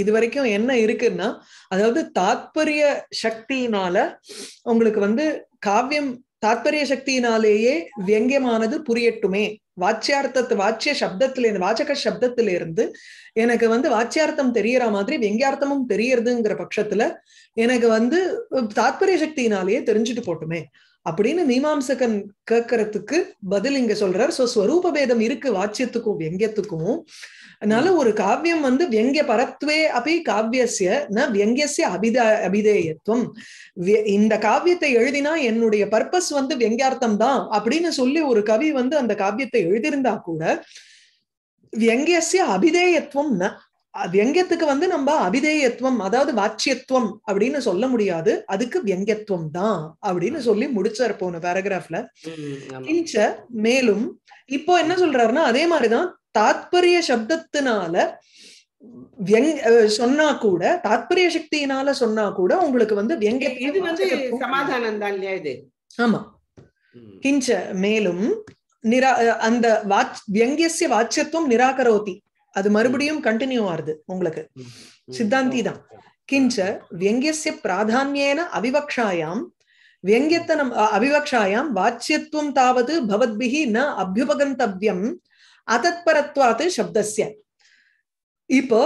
இது வரைக்கும் என்ன இருக்குன்னா அதாவது தாத்பரிய சக்தியினால உங்களுக்கு வந்து காவியம் தாத்பரிய சக்தியினாலேயே வியங்கியமானது புரியட்டுமே வாச்சியார்த்தத்து வாச்சிய சப்தத்துல இருந்து வாச்சக சப்தத்துல இருந்து எனக்கு வந்து வாச்சியார்த்தம் தெரியற மாதிரி வெங்கியார்த்தமும் தெரியறதுங்கிற பட்சத்துல எனக்கு வந்து தாத்பரிய சக்தியினாலேயே தெரிஞ்சுட்டு போட்டுமே அப்படின்னு மீமாம்சகன் கேட்கறதுக்கு பதில் இங்க சொல்றார் சோ ஸ்வரூப பேதம் இருக்கு வாச்சியத்துக்கும் வியங்கியத்துக்கும் அதனால ஒரு காவியம் வந்து வியங்கிய பரத்வே அபி காவியசிய ந வியங்கியசிய அபித அபிதேயத்துவம் இந்த காவியத்தை எழுதினா என்னுடைய பர்பஸ் வந்து வியங்கியார்த்தம் தான் அப்படின்னு சொல்லி ஒரு கவி வந்து அந்த காவியத்தை எழுதியிருந்தா கூட வியங்கியசிய அபிதேயத்துவம் ந வியங்கத்துக்கு வந்து நம்ம அபிதேயத்துவம் அதாவது வாட்சியத்துவம் அப்படின்னு சொல்ல முடியாது அதுக்கு வியங்கத்துவம் தான் அப்படின்னு சொல்லி முடிச்சார் போன பேராகிராஃப்ல கிஞ்ச மேலும் இப்போ என்ன சொல்றாருன்னா அதே மாதிரிதான் தாத்பரிய சப்தத்தினால சொன்னா கூட தாத்பரிய சக்தியினால சொன்னா கூட உங்களுக்கு வந்து வியங்கத்தை ஆமா கிஞ்ச மேலும் நிரா அந்த வாச் வியங்கிய வாட்சியத்துவம் நிராகரோதி அது மறுபடியும் கண்டினியூ ஆறுது உங்களுக்கு சித்தாந்தி தான் கிஞ்ச வியங்கியசிய பிராதான்யேன அவிவக்ஷாயாம் வியங்கியத்தனம் அவிவக்ஷாயாம் வாச்சியத்துவம் தாவது பவத்பிகி ந அபியுபகந்தவியம் அதத்பரத்வாத்து சப்தசிய இப்போ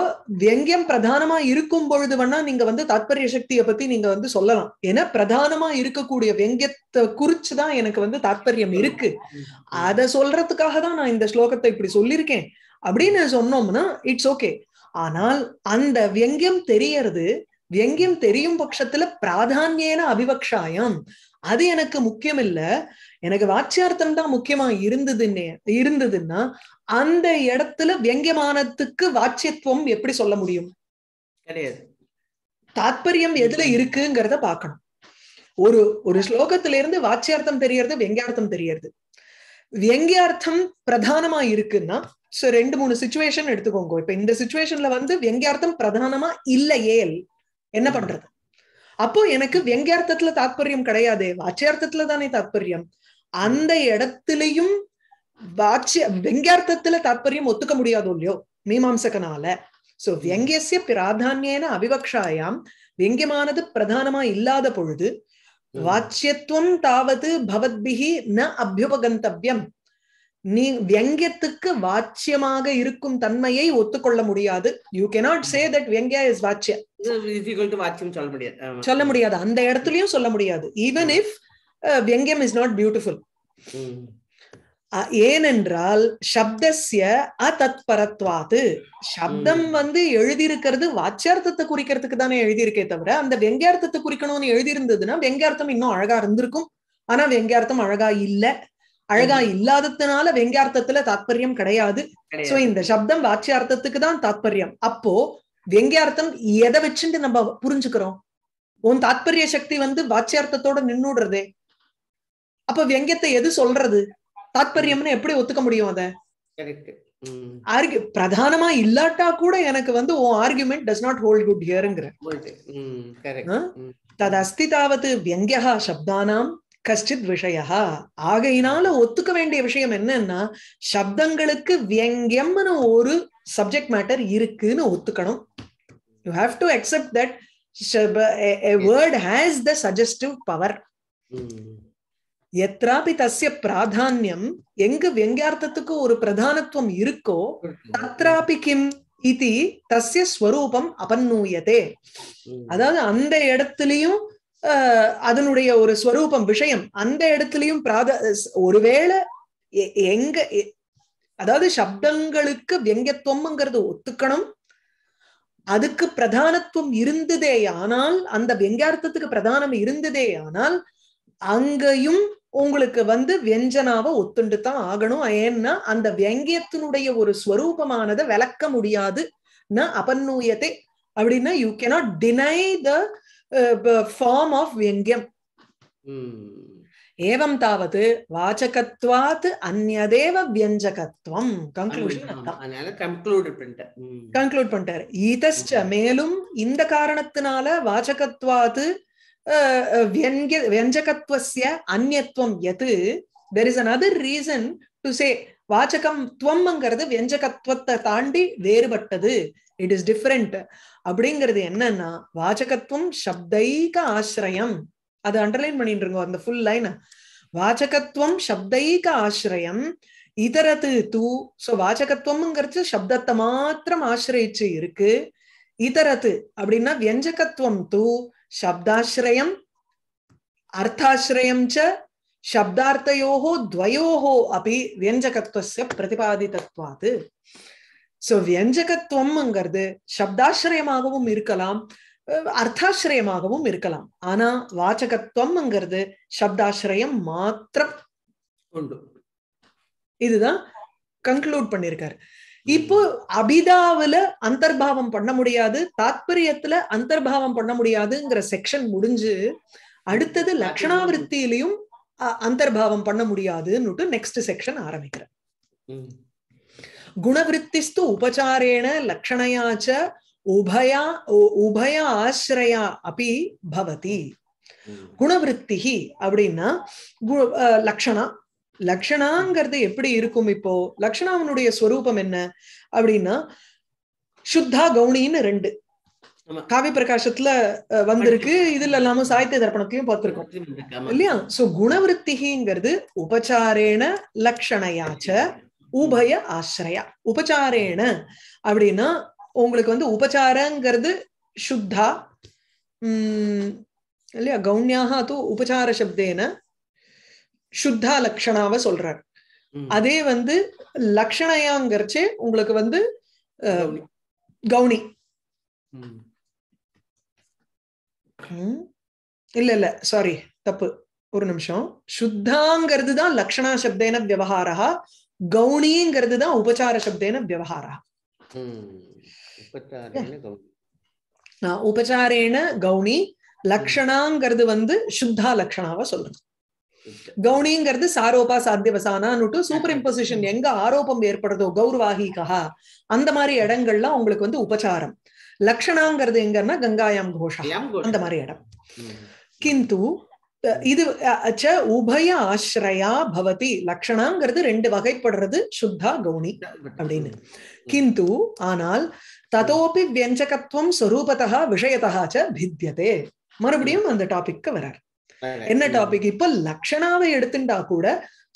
வியங்கியம் பிரதானமா இருக்கும் பொழுது வேணா நீங்க வந்து தாத்பரிய சக்தியை பத்தி நீங்க வந்து சொல்லலாம் ஏன்னா பிரதானமா இருக்கக்கூடிய வியங்கியத்தை குறிச்சுதான் எனக்கு வந்து தாத்பரியம் இருக்கு அத சொல்றதுக்காக தான் நான் இந்த ஸ்லோகத்தை இப்படி சொல்லியிருக்கேன் அப்படின்னு சொன்னோம்னா இட்ஸ் ஓகே ஆனால் அந்த வியங்கியம் தெரியறது வியங்கியம் தெரியும் பட்சத்துல பிராதான்யேன அபிவக்ஷாயம் அது எனக்கு முக்கியம் இல்ல எனக்கு வாட்சியார்த்தம் தான் முக்கியமா இருந்ததுன்னு இருந்ததுன்னா அந்த இடத்துல வியங்கியமானத்துக்கு வாச்சியத்துவம் எப்படி சொல்ல முடியும் கிடையாது தாத்பரியம் எதுல இருக்குங்கிறத பாக்கணும் ஒரு ஒரு ஸ்லோகத்துல இருந்து வாச்சியார்த்தம் தெரியறது வெங்கியார்த்தம் தெரியறது வெங்கியார்த்தம் பிரதானமா இருக்குன்னா சோ ரெண்டு மூணு சுச்சுவேஷன் எடுத்துக்கோங்க இப்ப இந்த சுச்சுவேஷன்ல வந்து வெங்கியார்த்தம் பிரதானமா இல்லையே என்ன பண்றது அப்போ எனக்கு வெங்கியார்த்தத்துல தாத்பரியம் கிடையாது வாச்சியார்த்தத்துல தானே தாத்பரியம் அந்த இடத்துலயும் வாட்சிய வெங்கியார்த்தத்துல தாத்பரியம் ஒத்துக்க முடியாதோ இல்லையோ மீமாம்சகனால சோ வெங்கியசிய பிராதான்யேன அவிவக்ஷாயாம் வெங்கியமானது பிரதானமா இல்லாத பொழுது வாச்சியத்துவம் தாவது பவத்பிகி ந அபியுபகந்தவியம் நீ வியங்கியத்துக்கு வாட்சியமாக இருக்கும் தன்மையை ஒத்துக்கொள்ள முடியாது யூ கெனாட் சே தட் வியங்கியா இஸ் வாச்சிய சொல்ல முடியாது சொல்ல முடியாது அந்த இடத்துலயும் சொல்ல முடியாது ஈவன் இஃப் வியங்கியம் இஸ் நாட் பியூட்டிஃபுல் ஏனென்றால் சப்தஸ்ய அதத்பரத்வாது சப்தம் வந்து எழுதியிருக்கிறது வாச்சியார்த்தத்தை குறிக்கிறதுக்கு தானே எழுதியிருக்கே தவிர அந்த வெங்கியார்த்தத்தை குறிக்கணும்னு எழுதியிருந்ததுன்னா வெங்கியார்த்தம் இன்னும் அழகா இருந்திருக்கும் ஆனா வெங்கியார்த்தம் அழகா இல்லை அழகா இல்லாததுனால வெங்கியார்த்தத்துல தாத்பரியம் கிடையாது சோ இந்த சப்தம் வாட்சியார்த்தத்துக்கு தான் தாத்பரியம் அப்போ வெங்கியார்த்தம் எதை வச்சுட்டு நம்ம புரிஞ்சுக்கிறோம் உன் தாத்பரிய சக்தி வந்து வாட்சியார்த்தத்தோட நின்னுடுறதே அப்ப வெங்கத்தை எது சொல்றது தாத்பரியம்னு எப்படி ஒத்துக்க முடியும் அத ஆர்கு பிரதானமா இல்லாட்டா கூட எனக்கு வந்து ஓ argument does not hold good ஹியருங்கிற தது அஸ்தி தாவது வியங்கியா சப்தானாம் கஷ்டித் விஷயா ஆகையினால ஒத்துக்க வேண்டிய விஷயம் என்னன்னா சப்தங்களுக்கு வியங்கியம்னு ஒரு சப்ஜெக்ட் மேட்டர் இருக்குன்னு ஒத்துக்கணும் you have to accept that word has the suggestive power எத்ராபி தசிய பிராதான்யம் எங்கு வியங்கியார்த்தத்துக்கு ஒரு பிரதானத்துவம் இருக்கோ mm-hmm. தத்ராபி கிம் இது தசிய ஸ்வரூபம் அபன்னூயதே mm-hmm. அதாவது அந்த இடத்துலயும் அதனுடைய ஒரு ஸ்வரூபம் விஷயம் அந்த இடத்துலயும் பிராத ஒருவேளை எங்க அதாவது சப்தங்களுக்கு வெங்கத்துவம்ங்கிறது ஒத்துக்கணும் அதுக்கு பிரதானத்துவம் இருந்ததே ஆனால் அந்த வெங்கார்த்தத்துக்கு பிரதானம் இருந்ததே ஆனால் அங்கையும் உங்களுக்கு வந்து வெஞ்சனாவை ஒத்துண்டு தான் ஆகணும் ஏன்னா அந்த வெங்கியத்தினுடைய ஒரு ஸ்வரூபமானதை விளக்க முடியாது ந அப்படின்னா you cannot deny the form of வியங்கியம் ஏவம் தாவது வாச்சகத்வாத் அந்நதேவ வியஞ்சகத்துவம் கன்க்ளூட் பண்ணிட்டார் இதஸ்ட மேலும் இந்த காரணத்தினால வாச்சகத்வாத் வியங்க வியஞ்சகத்வசிய அந்நத்துவம் எது there is another reason to say வாசகம் துவம்ங்கிறது வியஞ்சகத்துவத்தை தாண்டி வேறுபட்டது இட் இஸ் டிஃபரெண்ட் அப்படிங்கிறது என்னன்னா வாசகத்துவம் சப்தைக ஆசிரியம் அது அண்டர்லைன் பண்ணிட்டு இருக்கோம் அந்த ஃபுல் லைன் வாச்சகத்துவம் சப்தைக ஆசிரியம் இதரது தூ சோ வாசகத்துவம்ங்கிறது சப்தத்தை மாத்திரம் ஆசிரியச்சு இருக்கு இதரது அப்படின்னா வியஞ்சகத்துவம் தூ சப்தாசிரயம் அர்த்தாசிரயம் ச சப்தார்த்தையோகோ துவயோகோ அப்படி வியஞ்சகத்துவ பிரதிபாதித்துவாது சோ வியஞ்சகத்துவம்ங்கிறது சப்தாசிரயமாகவும் இருக்கலாம் அர்த்தாசிரயமாகவும் இருக்கலாம் ஆனா வாச்சகத்துவம்ங்கிறது சப்தாசிரயம் மாத்திரம் உண்டு இதுதான் கன்க்ளூட் பண்ணிருக்காரு இப்போ அபிதாவில அந்தர்பாவம் பண்ண முடியாது தாத்பரியத்துல அந்தர்பாவம் பண்ண முடியாதுங்கிற செக்ஷன் முடிஞ்சு அடுத்தது லட்சணாவிருத்தியிலையும் அந்தர்பாவம் பண்ண முடியாதுன்னுட்டு நெக்ஸ்ட் செக்ஷன் ஆரம்பிக்கிறேன் குணவருத்திஸ்து உபச்சாரேண லக்ஷணையாச்ச உபயா உபய ஆசிரயா அப்படி பவதி குணவருத்திகி அப்படின்னா லக்ஷணா லக்ஷணாங்கிறது எப்படி இருக்கும் இப்போ லக்ஷணாவனுடைய ஸ்வரூபம் என்ன அப்படின்னா சுத்தா கவுனின்னு ரெண்டு காவி பிரகாசத்துல வந்திருக்கு இதுல இல்லாம சாகித்ய தர்ப்பணத்தையும் பார்த்திருக்கோம் இல்லையா சோ குணவருத்திகிங்கிறது உபச்சாரேன லக்ஷணையாச்ச உபய ஆசிரயா உபச்சாரேன அப்படின்னா உங்களுக்கு வந்து உபச்சாரங்கிறது சுத்தா உம் இல்லையா கௌண்யாக தூ உபச்சார சப்தேன சுத்தா லக்ஷணாவ சொல்றார் அதே வந்து லக்ஷணையாங்கிறச்சே உங்களுக்கு வந்து கவுனி இல்ல இல்ல சாரி தப்பு ஒரு நிமிஷம் சுத்தாங்கிறது தான் லக்ஷணா சப்தேன விவகாரா கவுனிங்கிறது தான் உபச்சார சப்தேன விவகாரா உபச்சாரேன கவுனி லக்ஷணாங்கிறது வந்து சுத்தா லக்ஷணாவா சொல்றது கவுனிங்கிறது சாரோபா சாத்தியவசானான்னுட்டு சூப்பர் இம்போசிஷன் எங்க ஆரோபம் ஏற்படுறதோ கௌரவாகிகா அந்த மாதிரி இடங்கள்ல உங்களுக்கு வந்து உபச்சாரம் லக்ஷணாங்கிறது எங்கன்னா கங்காயாம் கோஷம் அந்த மாதிரி இடம் கிந்து இது அச்ச உபய ஆசிரயா பவதி லக்ஷணாங்கிறது ரெண்டு வகைப்படுறது சுத்தா கௌணி அப்படின்னு கிந்து ஆனால் ததோபி வியஞ்சகத்துவம் சொரூபதா விஷயத்தகாச்ச பித்தியதே மறுபடியும் அந்த டாபிக்கு வரார் என்ன டாபிக் இப்ப லக்ஷணாவை எடுத்துட்டா கூட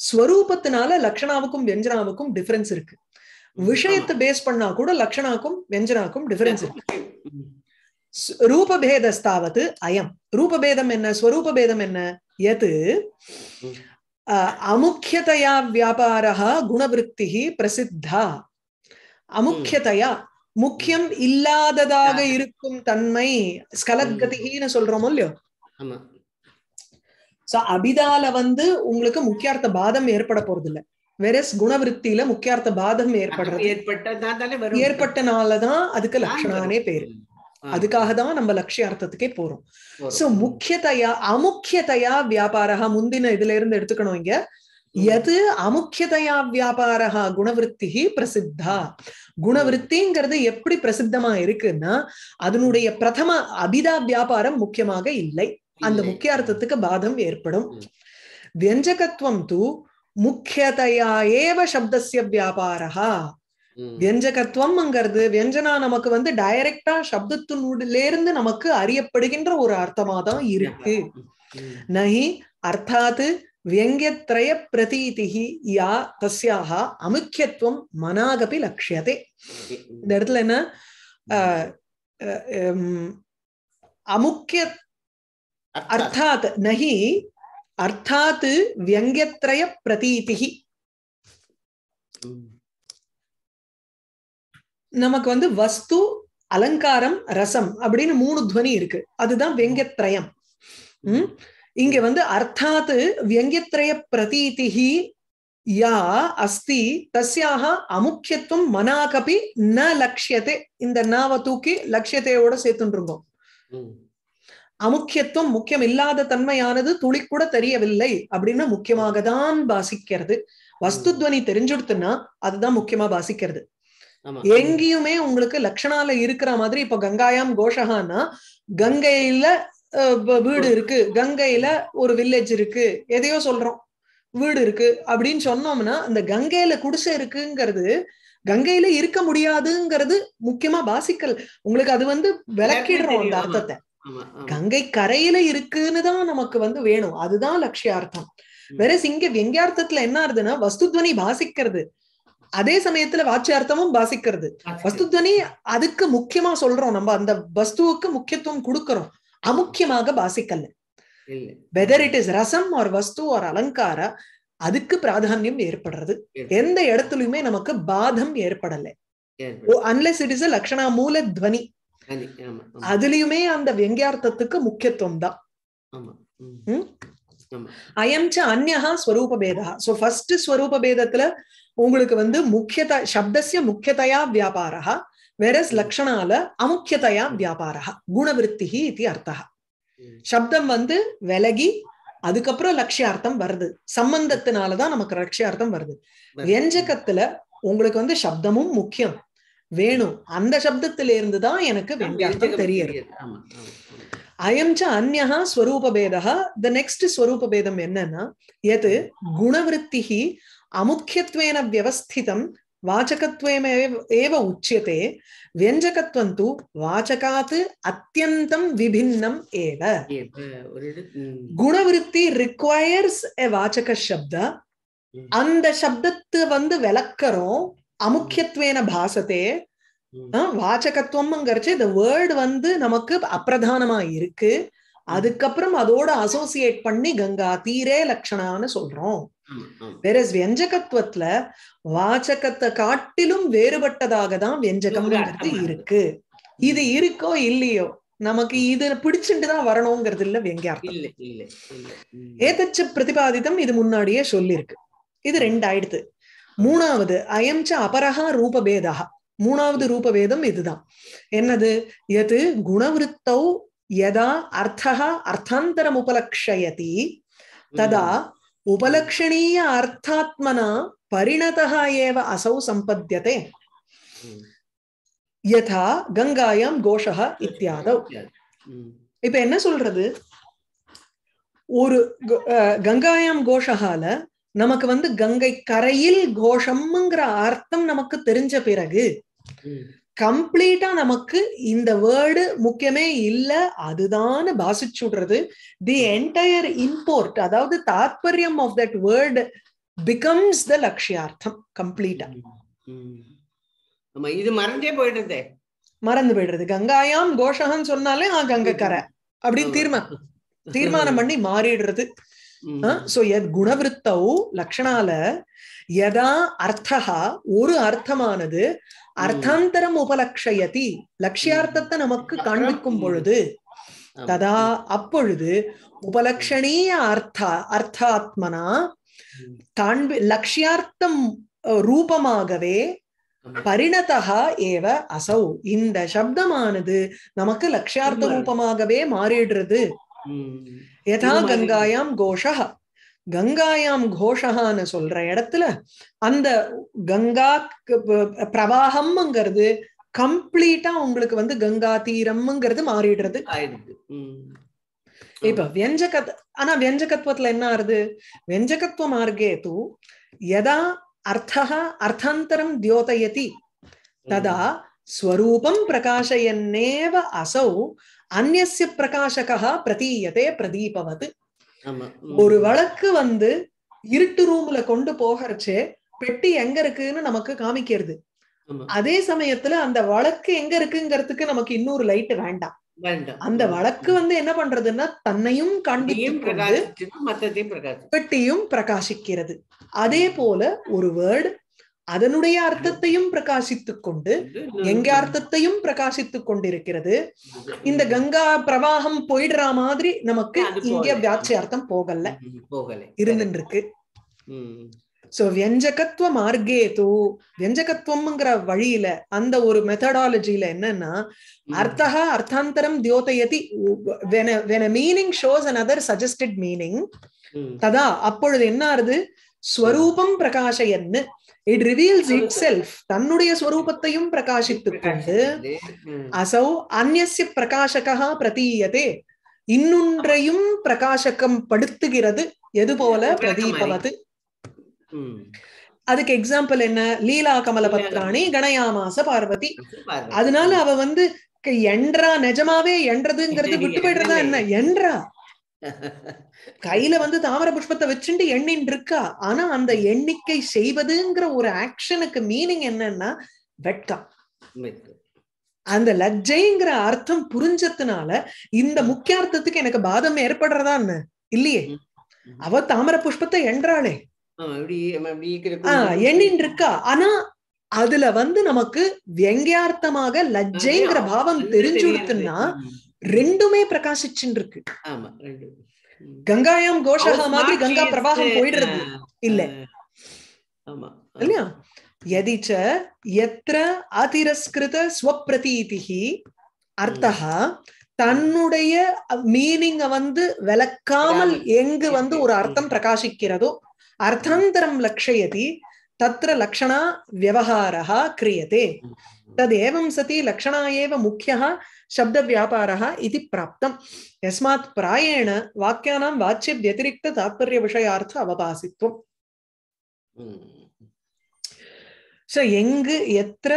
ஸ்வரூபத்தினால லக்ஷணாவுக்கும் வியஞ்சனாவுக்கும் டிஃபரன்ஸ் இருக்கு விஷயத்தை பேஸ் பண்ணா கூட லக்ஷணாக்கும் வெஞ்சனாக்கும் டிஃபரன்ஸ் இருக்கு ரூபபேதஸ்தாவது அயம் ரூபபேதம் என்ன ஸ்வரூபேதம் என்ன எது அமுக்கியதையா வியாபாரம் குணவிருத்தி பிரசித்தா அமுக்கியதையா முக்கியம் இல்லாததாக இருக்கும் தன்மை ஸ்கலத்கதிகின்னு சொல்றோம் இல்லையோ சோ அபிதால வந்து உங்களுக்கு முக்கியார்த்த பாதம் ஏற்பட போறது இல்ல வெரஸ் குணவிருத்தியில முக்கியார்த்த பாதம் ஏற்படுறது ஏற்பட்டனாலதான் அதுக்கு லட்சணானே பேரு அதுக்காக தான் நம்ம லட்சியார்த்தத்துக்கே போறோம் சோ முக்கியத்தையா அமுக்கியத்தையா வியாபாரா முந்தின இதுல இருந்து எடுத்துக்கணும் இங்க எது அமுக்கியதையா வியாபாரா குணவருத்தி பிரசித்தா குணவருத்திங்கிறது எப்படி பிரசித்தமா இருக்குன்னா அதனுடைய பிரதம அபிதா வியாபாரம் முக்கியமாக இல்லை அந்த முக்கிய அர்த்தத்துக்கு பாதம் ஏற்படும் வியஞ்சகத்துவம் தூ முக்கியதையா ஏவ சப்தசிய வியாபாரா வியஞ்சகத்துவம்ங்கிறது வியஞ்சனா நமக்கு வந்து டைரக்டா சப்தத்தினுடைய இருந்து நமக்கு அறியப்படுகின்ற ஒரு அர்த்தமா தான் இருக்கு நகி அர்த்தாது வியங்கத்ரய பிரதீதிகி யா தஸ்யாக அமுக்கியத்துவம் மனாகபி லட்சியதே இந்த இடத்துல என்ன அமுக்கிய அர்த்தாத் நகி அர்த்தாத் வியங்கத்ரய பிரதீதிகி நமக்கு வந்து வஸ்து அலங்காரம் ரசம் அப்படின்னு மூணு துவனி இருக்கு அதுதான் வெங்கத்ரயம் உம் இங்க வந்து அர்த்தாத்து வெங்கத்ரய பிரதீதிகி யா அஸ்தி தஸ்யாக அமுக்கியத்துவம் மனாகபி ந லட்சியத்தை இந்த நாவை தூக்கி லட்சியத்தையோட சேர்த்துட்டு அமுக்கியத்துவம் முக்கியம் இல்லாத தன்மையானது துளி கூட தெரியவில்லை அப்படின்னு முக்கியமாக தான் பாசிக்கிறது வஸ்துத்வனி தெரிஞ்சுடுத்துன்னா அதுதான் முக்கியமா பாசிக்கிறது எங்கேயுமே உங்களுக்கு லட்சணால இருக்கிற மாதிரி இப்ப கங்காயாம் கோஷகான்னா கங்கையில வீடு இருக்கு கங்கையில ஒரு வில்லேஜ் இருக்கு எதையோ சொல்றோம் வீடு இருக்கு அப்படின்னு சொன்னோம்னா அந்த கங்கையில குடிசை இருக்குங்கிறது கங்கையில இருக்க முடியாதுங்கிறது முக்கியமா பாசிக்கல் உங்களுக்கு அது வந்து விளக்கிடுறோம் அந்த அர்த்தத்தை கங்கை கரையில இருக்குன்னு தான் நமக்கு வந்து வேணும் அதுதான் லட்சியார்த்தம் வேற இங்க வெங்கியார்த்தத்துல என்ன ஆறுதுன்னா வஸ்துத்வனி பாசிக்கிறது அதே சமயத்துல அர்த்தமும் பாசிக்கிறது வஸ்துத்வனி அதுக்கு முக்கியமா சொல்றோம் நம்ம அந்த வஸ்துவுக்கு முக்கியத்துவம் கொடுக்கறோம் அமுக்கியமாக பாசிக்கல வெதர் இட் இஸ் ரசம் ஒரு வஸ்து ஒரு அலங்கார அதுக்கு பிராதானியம் ஏற்படுறது எந்த இடத்துலயுமே நமக்கு பாதம் ஏற்படல அன்லெஸ் இட் இஸ் லக்ஷணா மூல துவனி அதுலயுமே அந்த வியங்கியார்த்தத்துக்கு முக்கியத்துவம் தான் அயம் ச அந்நா ஸ்வரூப பேதா சோ ஃபர்ஸ்ட் ஸ்வரூப பேதத்துல உங்களுக்கு வந்து முக்கியத சப்தசிய முக்கியதையா வியாபாரா வெரஸ் லக்ஷணால அமுக்கியதையா வியாபாரா குணவிருத்தி இது அர்த்தா சப்தம் வந்து விலகி அதுக்கப்புறம் லட்சியார்த்தம் வருது சம்பந்தத்தினாலதான் நமக்கு லட்சியார்த்தம் வருது வியஞ்சகத்துல உங்களுக்கு வந்து சப்தமும் முக்கியம் வேணும் அந்த சப்தத்திலிருந்து தான் எனக்கு வெஞ்சார்த்தம் தெரியறது அயம்ச்ச அந்நா ஸ்வரூபபேதா த நெக்ஸ்ட் ஸ்வரூபபேதம் என்னன்னா எது குணவருத்திகி அமுக்கியத்துவேன வியவஸ்திதம் வாச்சகத்வேமேவ உச்சியதே வியஞ்சகத்துவம் தூ வாச்சகாத்து அத்தியந்தம் விபின்னம் ஏவ குணவிருத்தி ரிக்வயர்ஸ் எ வாசக சப்த அந்த சப்தத்து வந்து விளக்கறோம் அமுக்கியத்துவேன பாசத்தே வாச்சகத்துவம்ங்கிறச்சு இந்த வேர்டு வந்து நமக்கு அப்பிரதானமா இருக்கு அதுக்கப்புறம் அதோட அசோசியேட் பண்ணி கங்கா தீரே லட்சணான்னு சொல்றோம் வேற வெஞ்சகத்துவத்துல வாச்சகத்தை காட்டிலும் வேறுபட்டதாக தான் வெஞ்சகம்ங்கிறது இருக்கு இது இருக்கோ இல்லையோ நமக்கு இது பிடிச்சிட்டுதான் தான் வரணுங்கிறது இல்ல வெங்கியார்த்தம் ஏதச்ச பிரதிபாதிதம் இது முன்னாடியே சொல்லிருக்கு இது ரெண்டாயிடுது மூணாவது அயம்ச்ச அபரகா ரூபபேதா மூணாவது ரூபவேதம் இதுதான் என்னது எது குணவருத்தௌ எதா அர்த்தகா அர்த்தாந்தரம் உபலக்ஷயதி ததா உபலக்ஷணீய அர்த்தாத்மனா பரிணதா ஏவ அசௌ சம்பத்தியதே யதா கங்காயாம் கோஷக இத்தியாதவ் இப்ப என்ன சொல்றது ஒரு கங்காயாம் கோஷகால நமக்கு வந்து கங்கை கரையில் கோஷம்ங்கிற அர்த்தம் நமக்கு தெரிஞ்ச பிறகு கம்ப்ளீட்டா நமக்கு இந்த வேர்டு முக்கியமே இல்லை அதுதான் பாசிச்சு விடுறது தி என்டையர் இம்போர்ட் அதாவது தாத்பரியம் of that word becomes the லட்சியார்த்தம் கம்ப்ளீட்டா இது மறந்தே போயிடுறது மறந்து போயிடுறது கங்காயாம் கோஷகம் சொன்னாலே ஆ கங்கக்கரை அப்படின்னு தீர்மானம் தீர்மானம் பண்ணி மாறிடுறது சோ எத் குணவருத்தௌ லக்ஷணால எதா அர்த்தா ஒரு அர்த்தமானது அர்த்தாந்தரம் உபலக்ஷயதி லட்சியார்த்தத்தை நமக்கு காண்பிக்கும் பொழுது ததா அப்பொழுது உபலக்ஷணீய அர்த்தா அர்த்தாத்மனா காண்பி லட்சியார்த்தம் ரூபமாகவே பரிணதா ஏவ அசௌ இந்த சப்தமானது நமக்கு லட்சியார்த்த ரூபமாகவே மாறிடுறது யதா கங்காயாம் கோஷ கங்காயாம் கோஷகான்னு சொல்ற இடத்துல அந்த கங்கா பிரவாகம்ங்கிறது கம்ப்ளீட்டா உங்களுக்கு வந்து கங்கா தீரம்ங்கிறது மாறிடுறது ஆயிடுது இப்ப வியஞ்சகத் ஆனா வியஞ்சகத்துவத்துல என்ன ஆறுது வியஞ்சகத்துவ மார்க்கே தூ எதா அர்த்தகா அர்த்தாந்தரம் தியோதயதி ததா ஸ்வரூபம் பிரகாஷயன்னேவ அசௌ அந்நிய பிரகாசகா பிரதீயதே பிரதீபவது ஒரு வழக்கு வந்து இருட்டு ரூம்ல கொண்டு போகறச்சே பெட்டி எங்க இருக்குன்னு நமக்கு காமிக்கிறது அதே சமயத்துல அந்த வழக்கு எங்க இருக்குங்கிறதுக்கு நமக்கு இன்னொரு லைட் வேண்டாம் அந்த வழக்கு வந்து என்ன பண்றதுன்னா தன்னையும் காண்பியும் பெட்டியும் பிரகாசிக்கிறது அதே போல ஒரு வேர்டு அதனுடைய அர்த்தத்தையும் பிரகாசித்துக் கொண்டு எங்க அர்த்தத்தையும் பிரகாசித்துக் கொண்டிருக்கிறது இந்த கங்கா பிரவாகம் போயிடுற மாதிரி நமக்கு இங்க அர்த்தம் போகல இருந்து இருக்கு சோ வியஞ்சகத்துவ மார்க்கே தூ வியஞ்சகத்துவம்ங்கிற வழியில அந்த ஒரு மெத்தடாலஜில என்னன்னா அர்த்தா அர்த்தாந்தரம் தியோதயதி meaning shows another suggested meaning ததா அப்பொழுது என்ன ஆறுது ஸ்வரூபம் என்ன இட் ரிவீல்ஸ் இட் செல்ஃப் தன்னுடைய ஸ்வரூபத்தையும் பிரகாசித்துக் கொண்டு அசௌ அந்நிய பிரகாசகா பிரதீயதே இன்னொன்றையும் பிரகாசகம் படுத்துகிறது எது போல பிரதீபவது அதுக்கு எக்ஸாம்பிள் என்ன லீலா கமல பத்ராணி கணயாமாச பார்வதி அதனால அவ வந்து என்றா நிஜமாவே என்றதுங்கிறது விட்டு போயிடுறதா என்ன என்றா கையில வந்து தாமர புஷ்பத்தை வச்சுட்டு எண்ணின் இருக்கா ஆனா அந்த எண்ணிக்கை செய்வதுங்கிற ஒரு ஆக்ஷனுக்கு மீனிங் என்னன்னா வெட்கம் அந்த லஜ்ஜைங்கிற அர்த்தம் புரிஞ்சதுனால இந்த முக்கியார்த்தத்துக்கு எனக்கு பாதம் ஏற்படுறதான்னு இல்லையே அவ தாமர புஷ்பத்தை என்றாளே எண்ணின் இருக்கா ஆனா அதுல வந்து நமக்கு வியங்கியார்த்தமாக லஜ்ஜைங்கிற பாவம் கொடுத்துன்னா ரெண்டுமே பிரகாசிச்சுன்னு இருக்கு ஆமா ரெண்டு கங்காயம் கோஷகா மாதிரி கங்கா பிரவாகம் போயிடுறது இல்ல ஆமா இல்லையா எதிச்ச எத்திர அதிரஸ்கிருத ஸ்வப்பிரதீதிகி அர்த்தகா தன்னுடைய மீனிங்க வந்து விளக்காமல் எங்கு வந்து ஒரு அர்த்தம் பிரகாசிக்கிறதோ அர்த்தாந்தரம் லட்சயதி தத்திர லக்ஷணா விவகாரா கிரியதே तदेवं सति लक्षणा एव मुख्यः शब्दव्यापारः इति प्राप्तम् यस्मात् प्रायेण वाक्यानां वाच्यव्यतिरिक्ततात्पर्यविषयार्थ अवभासित्वम् स यङ् यत्र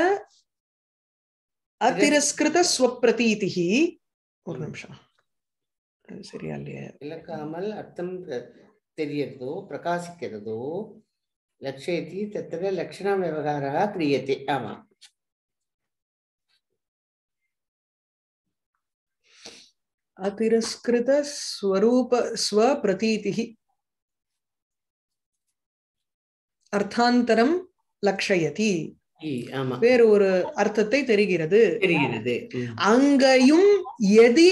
அதிரஸ்கிருதஸ்வப்பிரதீதிः ஒரு நிமிஷம் சரியா இல்லையா இலக்காமல் அர்த்தம் தெரியறதோ பிரகாசிக்கிறதோ லட்சயத்தி தத்திர லட்சண விவகாரா கிரியத்தை அதிரஸ்கிருதஸ்வரூப ஸ்வபிரதீதி அர்த்தாந்தரம் லக்ஷயதி வேறு ஒரு அர்த்தத்தை தெரிகிறது தெரிகிறது அங்கேயும் எதி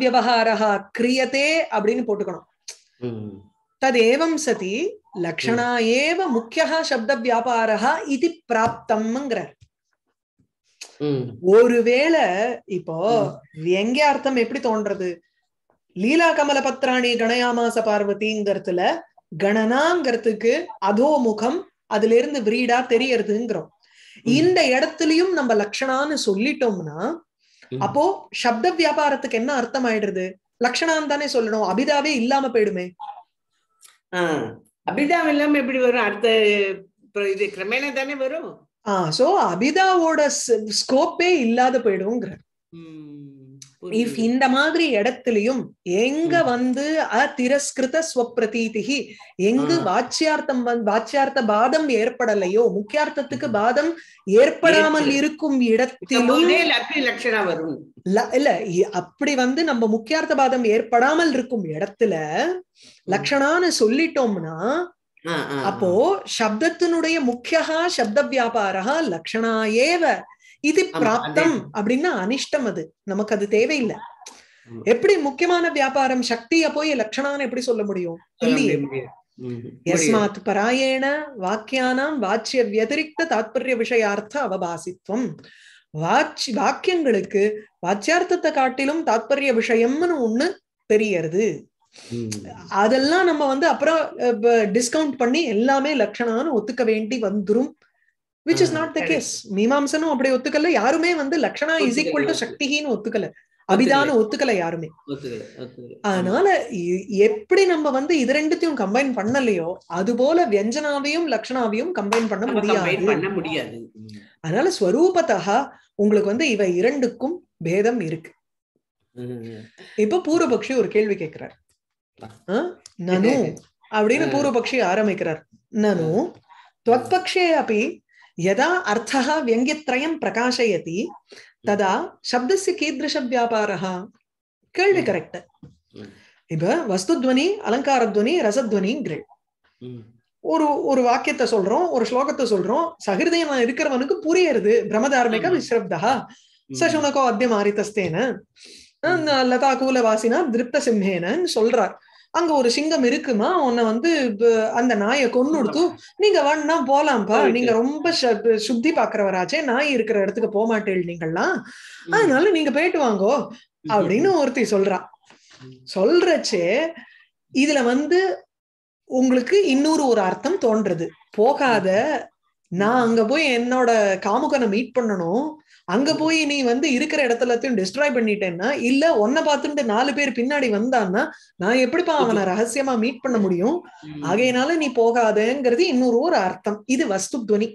வியவகாரா கிரியதே அப்படின்னு போட்டுக்கணும் ததேவம் சதி லக்ஷணா ஏவ முக்கிய சப்த வியாபாரா இது பிராப்தம்ங்கிறார் ஒருவேளை இப்போ எங்க அர்த்தம் எப்படி தோன்றது லீலா கமல பத்ராணி கணயாமாச பார்வதிங்கிறதுல கணனாங்கிறதுக்கு அதோ முகம் அதுல இருந்து விரீடா தெரியறதுங்கிறோம் இந்த இடத்துலயும் நம்ம லக்ஷணான்னு சொல்லிட்டோம்னா அப்போ சப்த வியாபாரத்துக்கு என்ன அர்த்தம் ஆயிடுறது லக்ஷணான்னு தானே சொல்லணும் அபிதாவே இல்லாம போயிடுமே அபிதாம் இல்லாம எப்படி வரும் அடுத்த இது கிரமேண தானே வரும் சோ அபிதாவோட ஸ்கோப்பே இல்லாத போயிடுங்கிற இஃப் இந்த மாதிரி இடத்துலயும் எங்க வந்து அத்திரஸ்கிருத ஸ்வப்பிரதீதிகி எங்கு வாச்சியார்த்தம் வாச்சியார்த்த பாதம் ஏற்படலையோ முக்கியார்த்தத்துக்கு பாதம் ஏற்படாமல் இருக்கும் இடத்திலும் வரும் இல்ல அப்படி வந்து நம்ம முக்கியார்த்த பாதம் ஏற்படாமல் இருக்கும் இடத்துல லட்சணான்னு சொல்லிட்டோம்னா அப்போ சப்தத்தினுடைய முக்கியகா சப்த வியாபாரா லக்ஷணா ஏவ இது பிராப்தம் அப்படின்னா அனிஷ்டம் அது நமக்கு அது தேவையில்லை எப்படி முக்கியமான வியாபாரம் சக்திய போய் லட்சணான்னு எப்படி சொல்ல முடியும் எஸ்மாத் பராயண வாக்கியானாம் வாச்சிய வத்திரிக்த தாத்பரிய விஷயார்த்த அவபாசித்வம் வாச்சி வாக்கியங்களுக்கு வாச்சியார்த்தத்தை காட்டிலும் தாத்பரிய விஷயம்னு ஒண்ணு தெரியறது அதெல்லாம் நம்ம வந்து அப்புறம் டிஸ்கவுண்ட் பண்ணி எல்லாமே லட்சணான்னு ஒத்துக்க வேண்டி வந்துரும் which is not the case மீமாம்சனும் அப்படி ஒத்துக்கல யாருமே வந்து லட்சணா இஸ் ஈக்குவல் டு சக்திஹின்னு ஒத்துக்கல அபிதான ஒத்துக்கல யாருமே அதனால எப்படி நம்ம வந்து இது ரெண்டுத்தையும் கம்பைன் பண்ணலையோ அது போல வியஞ்சனாவையும் லட்சணாவையும் கம்பைன் பண்ண முடியாது அதனால ஸ்வரூபத்தா உங்களுக்கு வந்து இவ இரண்டுக்கும் பேதம் இருக்கு இப்ப பூர்வபக்ஷி ஒரு கேள்வி கேட்கிறார் நனு அப்படின்னு பூர்வபக்ஷி ஆரம்பிக்கிறார் நனு அப்படி अपि यदा अर्थः व्यङ्ग्यत्रयं ததா तदा கீதிருஷ कीदृशव्यापारः கேள்வி கரெக்ட் இப்ப வஸ்துத்வனி அலங்காரத்வனி ரசத்வனி ஒரு ஒரு வாக்கியத்தை சொல்றோம் ஒரு ஸ்லோகத்தை சொல்றோம் சகிருதயம் இருக்கிறவனுக்கு புரியுறது பிரமதார்மிக விஸ்ரப்தா சசுனகோ அத்தியம் ஆரித்தஸ்தேன லதா கூலவாசினா திருப்த சிம்ஹேனன்னு சொல்றார் அங்க ஒரு சிங்கம் இருக்குமா உன்னை வந்து அந்த நாயை கொன்னுடுத்து நீங்க வேணா போலாம்ப்பா நீங்க ரொம்ப சுத்தி பாக்குறவராச்சே நாய் இருக்கிற இடத்துக்கு போக மாட்டேள் நீங்கள்லாம் அதனால நீங்க போயிட்டு வாங்கோ அப்படின்னு ஒருத்தி சொல்றா சொல்றச்சே இதுல வந்து உங்களுக்கு இன்னொரு ஒரு அர்த்தம் தோன்றது போகாத நான் அங்க போய் என்னோட காமுகனை மீட் பண்ணணும் அங்க போய் நீ வந்து இருக்கிற இடத்துலத்தையும் டிஸ்ட்ராய் பண்ணிட்டேன்னா இல்ல உன்னை பார்த்துட்டு நாலு பேர் பின்னாடி வந்தான்னா நான் எப்படிப்பா அவனை ரகசியமா மீட் பண்ண முடியும் ஆகையினால நீ போகாதேங்கிறது இன்னொரு ஒரு அர்த்தம் இது வஸ்து துவனி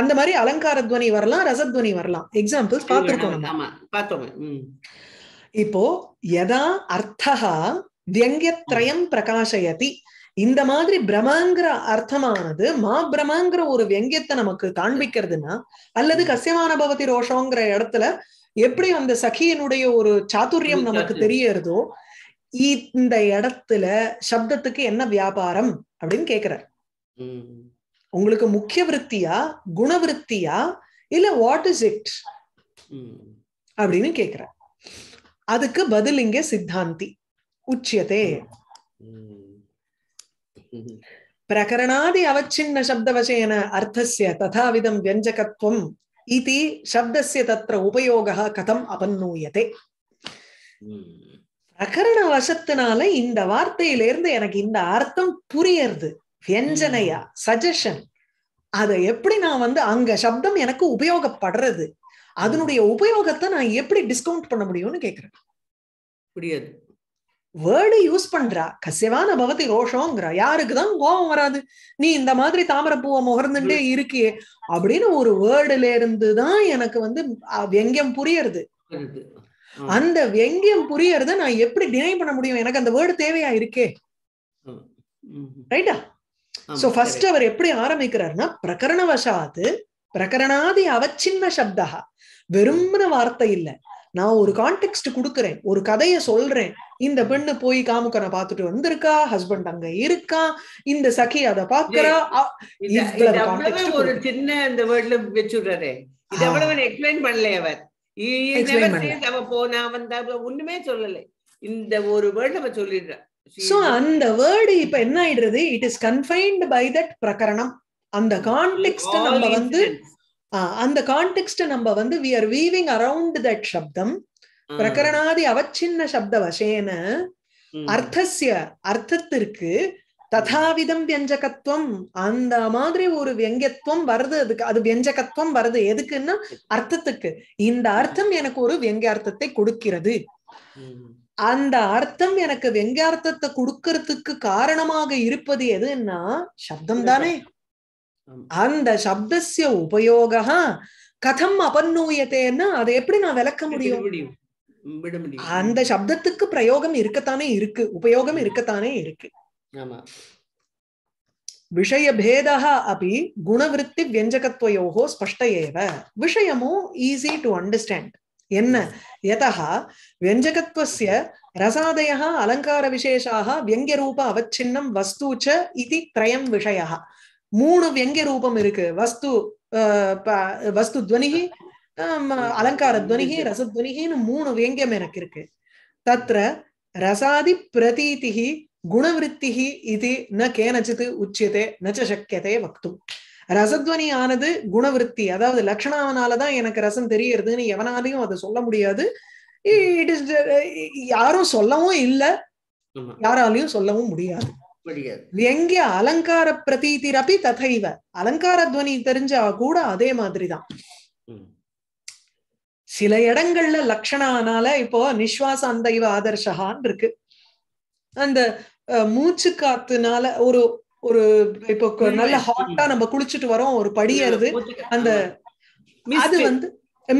அந்த மாதிரி அலங்கார துவனி வரலாம் ரசத்வனி வரலாம் எக்ஸாம்பிள்ஸ் பார்த்திருக்கோம் இப்போ எதா அர்த்தா வியங்கத்ரயம் பிரகாசயதி இந்த மாதிரி பிரமாங்கிற அர்த்தமானது மா பிரமாங்கிற ஒரு வெங்கியத்தை நமக்கு காண்பிக்கிறதுனா அல்லது கசியமான பவதி ரோஷங்கிற இடத்துல எப்படி அந்த சகியனுடைய ஒரு சாத்துரியம் நமக்கு தெரியறதோ இந்த இடத்துல சப்தத்துக்கு என்ன வியாபாரம் அப்படின்னு கேக்குறாரு உங்களுக்கு முக்கிய விருத்தியா குணவிருத்தியா இல்ல வாட் இஸ் இட் அப்படின்னு கேக்குற அதுக்கு பதில் இங்க சித்தாந்தி உச்சியதே பிரகரணாதி அவச்சின்ன சப்தவசேன அர்த்தஸ்ய ததாவிதம் வியஞ்சகத்துவம் இது சப்தசிய தத்திர உபயோக கதம் அபநூயதே பிரகரண வசத்தினால இந்த வார்த்தையிலிருந்து எனக்கு இந்த அர்த்தம் புரியறது வியஞ்சனையா சஜஷன் அதை எப்படி நான் வந்து அங்க சப்தம் எனக்கு உபயோகப்படுறது அதனுடைய உபயோகத்தை நான் எப்படி டிஸ்கவுண்ட் பண்ண முடியும்னு கேக்குறேன் புரியாது வேர்டு யூஸ் பண்றா கசிவான பவதி ரோஷோங்கிறா யாருக்குதான் கோபம் வராது நீ இந்த மாதிரி தாமரப்பூவை முகர்ந்துட்டே இருக்கியே அப்படின்னு ஒரு வேர்டுல இருந்துதான் எனக்கு வந்து வெங்கியம் புரியறது அந்த வெங்கியம் புரியறத நான் எப்படி டினை பண்ண முடியும் எனக்கு அந்த வேர்டு தேவையா இருக்கே ரைட்டா சோ ஃபர்ஸ்ட் அவர் எப்படி ஆரம்பிக்கிறாருன்னா பிரகரணவசாத்து பிரகரணாதி அவச்சின்ன சப்தா விரும்பின வார்த்தை இல்லை நான் ஒரு கான்டெக்ட் கொடுக்குறேன் ஒரு கதையை சொல்றேன் இந்த பெண்ணு போய் காமுக்கனை பார்த்துட்டு வந்திருக்கா ஹஸ்பண்ட் அங்க இருக்கா இந்த சகி அதை பாக்குறா ஒரு சின்ன இந்த வேர்ட்ல வச்சுடுறாரு இது அவ்வளவு எக்ஸ்பிளைன் பண்ணல அவர் அவ போனா வந்தா ஒண்ணுமே சொல்லலை இந்த ஒரு வேர்ட் நம்ம சொல்லிடுற சோ அந்த வேர்டு இப்ப என்ன ஆயிடுறது it is confined by that பிரகரணம் அந்த கான்டெக்ட் நம்ம வந்து அந்த கான்டெக்ட் நம்ம வந்து we are weaving around that சப்தம் பிரகரணாதி அவச்சின்ன சப்த வசேன அர்த்தசிய அர்த்தத்திற்கு ததாவிதம் வியஞ்சகத்துவம் அந்த மாதிரி ஒரு வியங்கத்துவம் வருது அதுக்கு அது வியஞ்சகத்துவம் வருது எதுக்குன்னா அர்த்தத்துக்கு இந்த அர்த்தம் எனக்கு ஒரு வியங்கியார்த்தத்தை கொடுக்கிறது அந்த அர்த்தம் எனக்கு அர்த்தத்தை கொடுக்கறதுக்கு காரணமாக இருப்பது எதுன்னா சப்தம் தானே அந்த சப்தசிய உபயோக கதம் அபநூயத்தேன்னா அதை எப்படி நான் விளக்க முடியும் அந்த சப்தத்துக்கு பிரயோகம் இருக்கத்தானே இருக்கு உபயோகம் இருக்கத்தானே இருக்கு விஷய பேதா அப்படி குணவருத்தி வியஞ்சகத்வயோகோ ஸ்பஷ்ட ஏவ விஷயமும் ஈஸி டு அண்டர்ஸ்டாண்ட் என்ன எதா வியஞ்சகத்வசிய ரசாதய அலங்கார விசேஷாக வியங்கிய ரூப அவச்சின்னம் வஸ்தூச்ச இது திரயம் விஷயா மூணு வியங்க ரூபம் இருக்கு வஸ்து வஸ்து துவனிகி அலங்கார துவனிகி ரசத்வனிகின்னு மூணு వ్యంగ్యం எனக்கு இருக்கு తత్ర ரசாதி பிரதீதிகி குணவருத்திகி இது ந கேனச்சித் உச்சியதே நச்ச சக்கியதே வக்தும் ரசத்வனி ஆனது குணவருத்தி அதாவது லக்ஷணாவனாலதான் எனக்கு ரசம் தெரியறதுன்னு எவனாலையும் அதை சொல்ல முடியாது இட் இஸ் யாரும் சொல்லவும் இல்லை யாராலையும் சொல்லவும் முடியாது எங்க அலங்கார பிரதீதிரப்பி ததைவ அலங்கார துவனி தெரிஞ்சா கூட அதே மாதிரிதான் சில இடங்கள்ல லக்ஷணானால இப்போ நிஸ்வாச அந்தைவ ஆதர்ஷகான் இருக்கு அந்த மூச்சு காத்துனால ஒரு ஒரு இப்போ நல்ல ஹாட்டா நம்ம குளிச்சுட்டு வரோம் ஒரு படியறது அந்த அது வந்து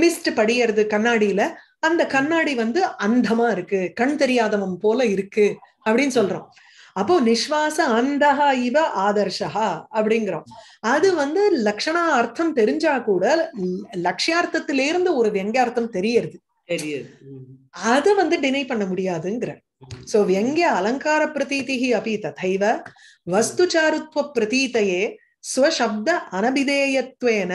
மிஸ்ட் படியறது கண்ணாடியில அந்த கண்ணாடி வந்து அந்தமா இருக்கு கண் தெரியாதவன் போல இருக்கு அப்படின்னு சொல்றோம் அப்போ நிஸ்வாச அந்த இவ ஆதர்ஷா அப்படிங்கிறோம் அது வந்து லக்ஷணா அர்த்தம் தெரிஞ்சா கூட லட்சியார்த்தத்திலிருந்து ஒரு வெங்கார்த்தம் தெரியறது அது வந்து டினை பண்ண முடியாதுங்கிற சோ வெங்கிய அலங்கார பிரதீதிகி அப்படி ததைவ வஸ்துச்சாருத்வ பிரதீதையே ஸ்வசப்த அனபிதேயத்வேன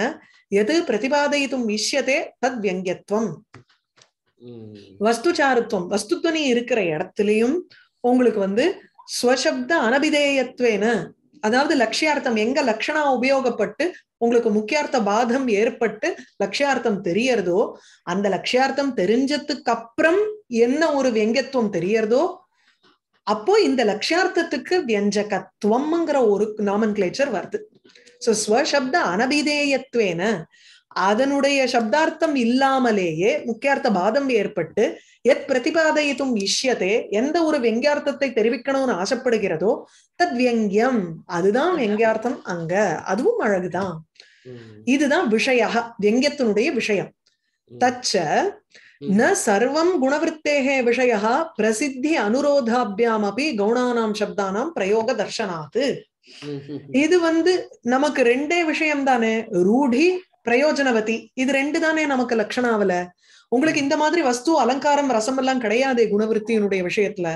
எது பிரதிபாதயித்தும் இஷ்யதே தத் வெங்கியத்துவம் வஸ்துச்சாருத்துவம் வஸ்துத்வனி இருக்கிற இடத்துலயும் உங்களுக்கு வந்து ஸ்வசப்த அனபிதேயத்வேன அதாவது லட்சியார்த்தம் எங்க லட்சணா உபயோகப்பட்டு உங்களுக்கு முக்கியார்த்த பாதம் ஏற்பட்டு லட்சியார்த்தம் தெரியறதோ அந்த லட்சியார்த்தம் தெரிஞ்சதுக்கு அப்புறம் என்ன ஒரு வெங்கத்துவம் தெரியறதோ அப்போ இந்த லட்சியார்த்தத்துக்கு வியஞ்சகத்துவம்ங்கிற ஒரு நாமன் கிளேச்சர் வருது சோ ஸ்வசப்த அனபிதேயத்வேன அதனுடைய சப்தார்த்தம் இல்லாமலேயே முக்கியார்த்த பாதம் ஏற்பட்டு எத் பிரதிபாதயித்தும் இஷ்யத்தே எந்த ஒரு வெங்கியார்த்தத்தை தெரிவிக்கணும்னு ஆசைப்படுகிறதோ தத் வெங்கியம் அதுதான் வெங்கியார்த்தம் அங்க அதுவும் அழகுதான் இதுதான் விஷய வெங்கியத்தினுடைய விஷயம் தச்ச ந சர்வம் குணவத்தேகே விஷய பிரசித்தி அனுரோதாபியாம் அப்படி கௌணானாம் சப்தானாம் பிரயோக தர்ஷனாத் இது வந்து நமக்கு ரெண்டே விஷயம் தானே ரூடி பிரயோஜனவதி இது ரெண்டு தானே நமக்கு லட்சணாவில உங்களுக்கு இந்த மாதிரி வஸ்து அலங்காரம் ரசம் எல்லாம் கிடையாது குணவருத்தியினுடைய விஷயத்துல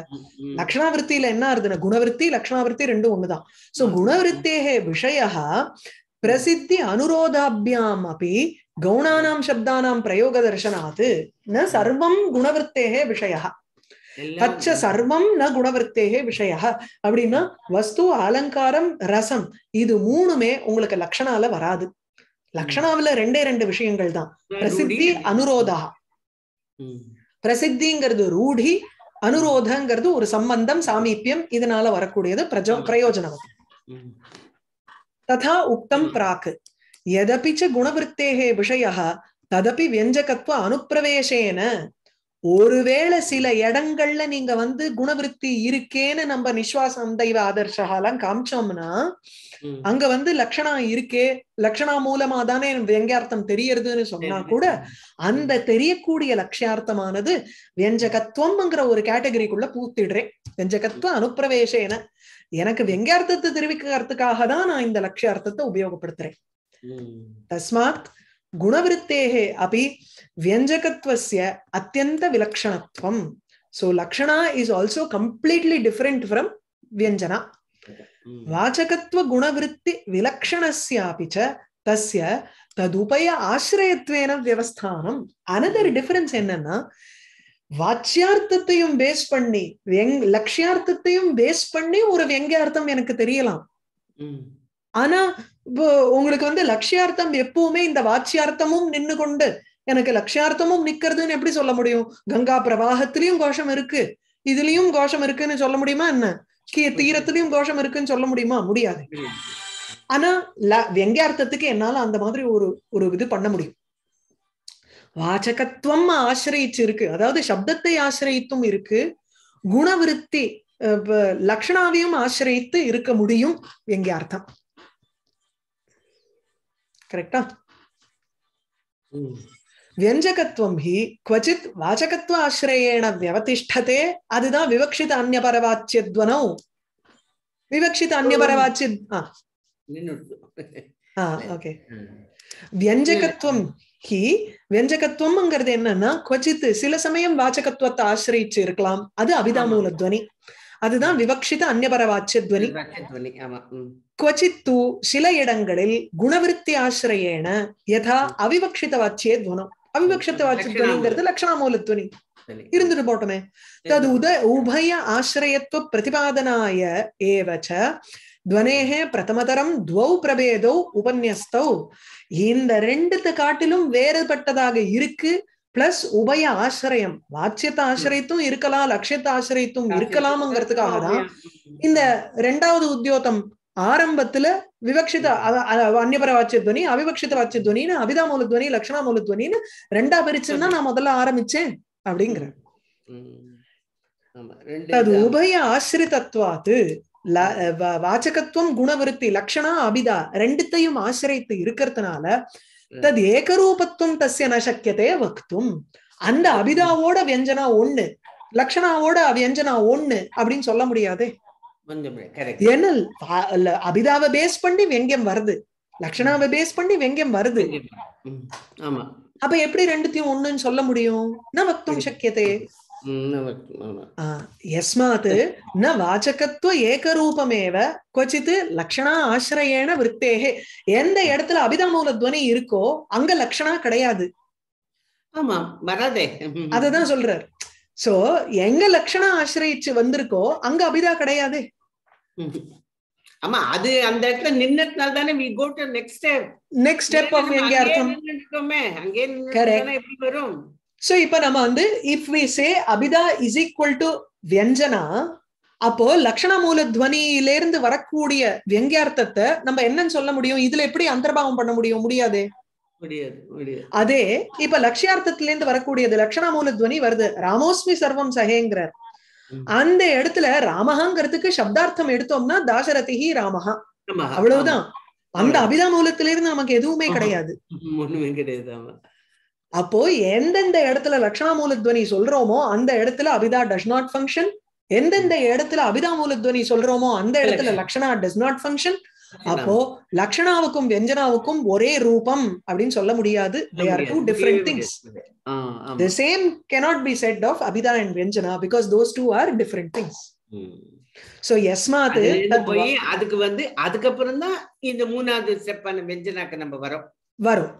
லக்ஷணாவிருத்தியில என்ன ஆகுதுன்னா குணவருத்தி லக்ஷணாவிருத்தி ரெண்டும் ஒண்ணுதான் சோ குணவருத்தேகே விஷய பிரசித்தி அனுரோதாபியாம் அப்படி கௌணானாம் சப்தானாம் பிரயோக தர்சனாது ந சர்வம் குணவருத்தேகே விஷய தச்ச சர்வம் ந குணவருத்தேகே விஷய அப்படின்னா வஸ்து அலங்காரம் ரசம் இது மூணுமே உங்களுக்கு லக்ஷனால வராது லக்ஷணாவில ரெண்டே ரெண்டு விஷயங்கள் தான் பிரசித்தி அனுரோதா பிரசித்திங்கிறது ரூடி அனுரோதங்கிறது ஒரு சம்பந்தம் சாமீபியம் இதனால வரக்கூடியது பிரஜோ பிரயோஜனம் ததா உக்தம் பிராக் எதபிச்ச ச குணவருத்தேகே விஷய ததபி வியஞ்சகத்துவ அனுப்பிரவேசேன ஒருவேளை சில இடங்கள்ல நீங்க வந்து குணவிருத்தி இருக்கேன்னு நம்ம நிஸ்வாசம் தெய்வ ஆதர்ஷாலாம் காமிச்சோம்னா அங்க வந்து லக்ஷணா இருக்கே லக்ஷணா மூலமா தானே வியங்கியார்த்தம் தெரியறதுன்னு சொன்னா கூட அந்த தெரியக்கூடிய லட்சியார்த்தமானது வியஞ்சகத்துவம்ங்கிற ஒரு கேட்டகரிக்குள்ள பூத்திடுறேன் வியஞ்சகத்துவ அனுப்பிரவேசேன எனக்கு வியங்கியார்த்தத்தை தெரிவிக்கிறதுக்காக தான் நான் இந்த லட்சியார்த்தத்தை உபயோகப்படுத்துறேன் தஸ்மாத் குணவிருத்தேகே அப்படி வியஞ்சகத்துவசிய அத்தியந்த விலக்ஷணத்துவம் ஸோ லக்ஷணா is also completely different from வியஞ்சனா வாச்சகத்துவ குணவிருத்தி விலக்ஷணஸ்யாபி ச தஸ்ய ததுபய ஆசிரியத்துவேன வியவஸ்தானம் அனதர் டிஃபரன்ஸ் என்னன்னா வாச்சியார்த்தத்தையும் பேஸ் பண்ணி வெங் லட்சியார்த்தத்தையும் பேஸ் பண்ணி ஒரு வெங்கியார்த்தம் எனக்கு தெரியலாம் hmm. ஆனா இப்போ உங்களுக்கு வந்து லட்சியார்த்தம் எப்பவுமே இந்த வாட்சியார்த்தமும் நின்று கொண்டு எனக்கு லட்சியார்த்தமும் நிக்கிறதுன்னு எப்படி சொல்ல முடியும் கங்கா பிரவாகத்திலயும் கோஷம் இருக்கு இதுலயும் கோஷம் இருக்குன்னு சொல்ல முடியுமா என்ன தீரத்திலயும் கோஷம் இருக்குன்னு சொல்ல முடியுமா முடியாது ஆனா வெங்கியார்த்தத்துக்கு என்னால அந்த மாதிரி ஒரு ஒரு இது பண்ண முடியும் வாச்சகத்துவம் ஆசிரியிச்சு இருக்கு அதாவது சப்தத்தை ஆசிரியத்தும் இருக்கு குணவிருத்தி லக்ஷணாவையும் ஆசிரியத்து இருக்க முடியும் அர்த்தம் கரெக்டா வியஞ்சகத்துவம் ஹி குவச்சித் வாசகத்துவ ஆசிரியேண வியவதிஷ்டதே அதுதான் விவக்ஷித அந்நபரவாச்சியத்வனோ விவக்ஷித அந்நபரவாச்சி ஓகே வியஞ்சகத்துவம் ஹி வியஞ்சகத்துவம்ங்கிறது என்னன்னா குவச்சித் சில சமயம் வாசகத்துவத்தை ஆசிரியிச்சு இருக்கலாம் அது அபிதாமூல துவனி அதுதான் விவக்ஷித அந்நபரவாச்சியத்வனி தூ சில இடங்களில் குணவிருத்தி ஆசிரியேன யதா அவிவக்ஷித வாச்சிய துவனம் அவிவக்ஷித வாச்சியத்வனிங்கிறது துவனி இருந்துட்டு போட்டோமே தது உத உபய ஆசிரியத்துவ பிரதிபாதனாய ஏவச்ச துவனேகே பிரதமதரம் துவௌ பிரபேதோ உபன்யஸ்தௌ இந்த ரெண்டுத்து காட்டிலும் வேறுபட்டதாக இருக்கு பிளஸ் உபய ஆசிரியம் வாட்சியத்தை ஆசிரியத்தும் இருக்கலாம் லட்சியத்தை ஆசிரியத்தும் இருக்கலாம்ங்கிறதுக்காக தான் இந்த ரெண்டாவது உத்தியோகம் ஆரம்பத்துல விவக்ஷித அந்நியபர வாட்சியத்வனி அவிவக்ஷித துவனின்னு அபிதா மூலத்வனி மூல துவனின்னு ரெண்டா பிரிச்சுன்னா நான் முதல்ல ஆரம்பிச்சேன் அப்படிங்கிறேன் அது உபய ஆசிரிதத்வாத்து வாச்சகத்துவம் குணவருத்தி லக்ஷணா அபிதா ரெண்டுத்தையும் ஆசிரியத்து இருக்கிறதுனால தது ஏகரூபத்துவம் தசிய ந வக்தும் அந்த அபிதாவோட வியஞ்சனா ஒண்ணு லக்ஷணாவோட வியஞ்சனா ஒண்ணு அப்படின்னு சொல்ல முடியாது ஏன்னா அபிதாவை பேஸ் பண்ணி வெங்கியம் வருது லக்ஷணாவை பேஸ் பண்ணி வெங்கியம் வருது அப்ப எப்படி ரெண்டுத்தையும் ஒண்ணுன்னு சொல்ல முடியும் ந வக்தும் சக்கியத்தை यस्मात् न वाचकत्व ஏகரூபமேவ கொச்சித் லக்ஷணா ஆசிரயேன விருத்தேகே எந்த இடத்துல அபிதாமூல துவனி இருக்கோ அங்க லக்ஷணா கிடையாது ஆமா வராதே அததான் சொல்றாரு சோ எங்க லக்ஷணா ஆசிரயிச்சு வந்திருக்கோ அங்க அபிதா கிடையாது ஆமா அது அந்த இடத்துல நின்னதுனால தானே we go to next step next step of எங்க அர்த்தம் அங்கே நின்னு எப்படி வரும் சோ இப்ப நம்ம வந்து இஃப் வி சே அபிதா இஸ் ஈக்குவல் டு வியஞ்சனா அப்போ லக்ஷண மூல துவனியிலிருந்து வரக்கூடிய வியங்கியார்த்தத்தை நம்ம என்னன்னு சொல்ல முடியும் இதுல எப்படி அந்தர்பாவம் பண்ண முடியும் முடியாது அதே இப்ப லட்சியார்த்தத்தில இருந்து வரக்கூடியது லட்சண மூல துவனி வருது ராமோஸ்மி சர்வம் சகேங்கிறார் அந்த இடத்துல ராமஹாங்கிறதுக்கு சப்தார்த்தம் எடுத்தோம்னா தாசரதி ராமஹா அவ்வளவுதான் அந்த அபிதா மூலத்திலிருந்து நமக்கு எதுவுமே கிடையாது ஒண்ணுமே கிடையாது அப்போ எந்தெந்த இடத்துல லட்சணாமூலத்வனி சொல்றோமோ அந்த இடத்துல அபிதா டஸ் நாட் ஃபங்க்ஷன் எந்தெந்த இடத்துல அபிதா மூலத்வனி சொல்றோமோ அந்த இடத்துல லக்ஷணா டஸ் நாட் ஃபங்க்ஷன் அப்போ லக்ஷணாவுக்கும் வெஞ்சனாவுக்கும் ஒரே ரூபம் அப்படின்னு சொல்ல முடியாது they are two different things the same cannot be said of அபிதா அண்ட் வெஞ்சனா because those two are different things so எஸ்மாத் போய் அதுக்கு வந்து அதுக்கப்புறம் தான் இந்த மூணாவது ஸ்டெப்பான வெஞ்சனாக்கு நம்ம வரோம் வரும்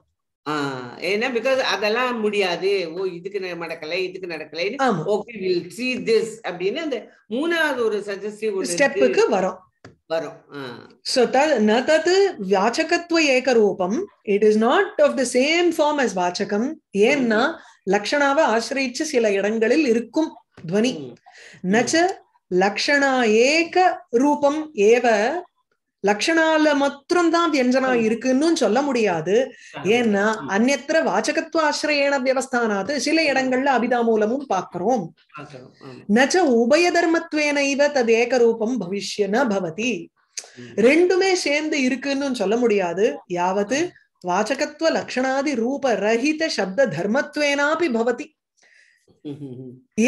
ஆஹ் ஏன்னா பிகாஸ் அதெல்லாம் முடியாது ஓ இதுக்கு நடக்கலை இதுக்கு நடக்கலைன்னு ஓகே வில் சி திஸ் அப்படின்னு அந்த மூணாவது ஒரு சஜஸ்டிவ் ஸ்டெப்புக்கு வரும் வரும் சோ வாச்சகத்துவ ஏக ரூபம் it is not of the same form as வாச்சகம் ஏன்னா லக்ஷணாவை ஆசிரியிச்சு சில இடங்களில் இருக்கும் துவனி நச்ச லக்ஷணா ஏக ரூபம் ஏவ லக்ஷணால மாத்திரம்தான் வியஞ்சனா இருக்குன்னு சொல்ல முடியாது ஏன்னா அந்நத்திர வாச்சகத்துவ ஆசிரியன வியவஸ்தானாது சில இடங்கள்ல அபிதா மூலமும் பாக்குறோம் நச்ச உபய தர்மத்வேன இவ தது ஏக ரூபம் பவிஷ்யன பவதி ரெண்டுமே சேர்ந்து இருக்குன்னு சொல்ல முடியாது யாவது வாச்சகத்துவ லக்ஷணாதி ரூப ரஹித சப்த தர்மத்துவேனாபி பவதி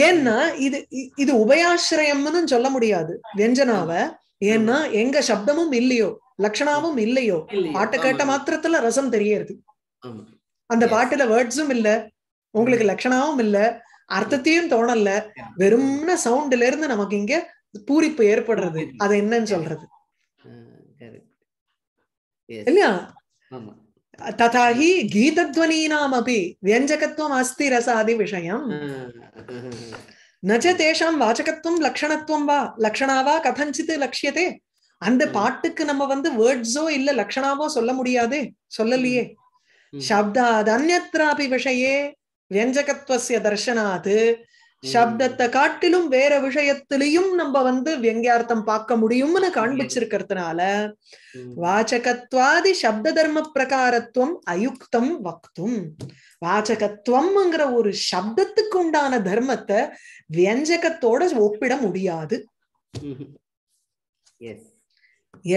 ஏன்னா இது இது உபயாசிரயம்னு சொல்ல முடியாது வியஞ்சனாவை ஏன்னா எங்க சப்தமும் இல்லையோ லட்சணாவும் இல்லையோ பாட்டு கேட்ட மாத்திரத்துல ரசம் தெரியறது அந்த பாட்டுல வேர்ட்ஸும் இல்ல உங்களுக்கு லட்சணாவும் இல்ல அர்த்தத்தையும் தோணல வெறும்ன சவுண்ட்ல இருந்து நமக்கு இங்க பூரிப்பு ஏற்படுறது அது என்னன்னு சொல்றது இல்லையா ததாஹி கீதத்வனீனாம் அப்படி வியஞ்சகத்துவம் அஸ்தி ரசாதி விஷயம் நஜ தேஷாம் வாச்சகத்துவம் லக்ஷணத்துவம் வா லக்ஷணாவா கதஞ்சித்து லட்சியத்தே அந்த பாட்டுக்கு நம்ம வந்து வேர்ட்ஸோ இல்ல லக்ஷணாவோ சொல்ல முடியாது சொல்லலையே சப்தாத் அந்நத்ராபி விஷயே வியஞ்சகத்துவசிய தர்ஷனாது சப்தத்தை காட்டிலும் வேற விஷயத்திலையும் நம்ம வந்து வியங்கியார்த்தம் பார்க்க முடியும்னு காண்பிச்சிருக்கிறதுனால வாச்சகத்வாதி சப்த தர்ம பிரகாரத்துவம் அயுக்தம் வக்தும் வாச்சகத்துவம்ங்கிற ஒரு சப்தத்துக்கு உண்டான தர்மத்தை வியஞ்சகத்தோட ஒப்பிட முடியாது mm-hmm.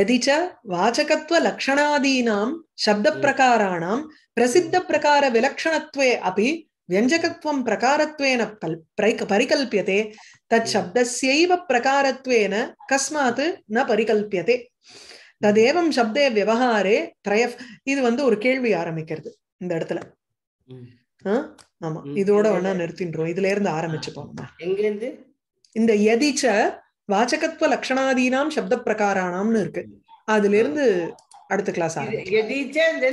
எதிச்ச வாச்சகத்துவ லக்ஷணாதீனாம் சப்த பிரகாராணாம் பிரசித்த mm-hmm. பிரகார விலக்ஷணத்துவே அப்படி व्यञ्जकत्वं प्रकारत्वेन பரிகல்பியதே தத் शब्दस्यैव प्रकारत्वेन कस्मात् ந பரிகல்பியதே mm-hmm. ததேவம் சப்தே விவகாரே திரய இது வந்து ஒரு கேள்வி ஆரம்பிக்கிறது இந்த இடத்துல ஆமா இதோட ஒன்னா நிறுத்தின்றோம் இதுல இருந்து ஆரம்பிச்சுப்போம் எங்க இருந்து இந்த எதிச்ச வாசகத்துவ லட்சணாதீனாம் சப்த பிரகாரானாம்னு இருக்கு அதுல இருந்து அடுத்த கிளாஸ் ஆரம்பிச்சு